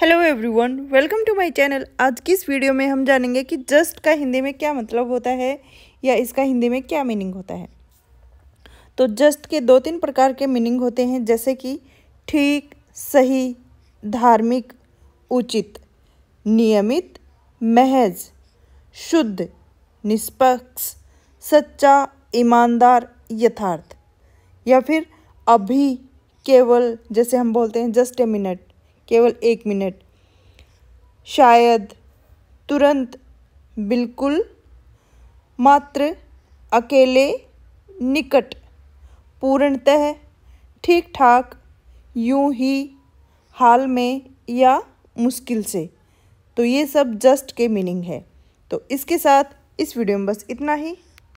hello everyone welcome to my channel आज की इस वीडियो में हम जानेंगे कि जस्ट का हिंदी में क्या मतलब होता है या इसका हिंदी में क्या मीनिंग होता है तो जस्ट के दो तीन प्रकार के मीनिंग होते हैं जैसे कि ठीक सही धार्मिक उचित नियमित महज शुद्ध निष्पक्ष सच्चा ईमानदार यथार्थ या फिर अभी केवल जैसे हम बोलते हैं जस्ट ए मिनट केवल एक मिनट शायद तुरंत बिल्कुल मात्र अकेले निकट पूर्णतः ठीक ठाक यूं ही हाल में या मुश्किल से तो ये सब जस्ट के मीनिंग है तो इसके साथ इस वीडियो में बस इतना ही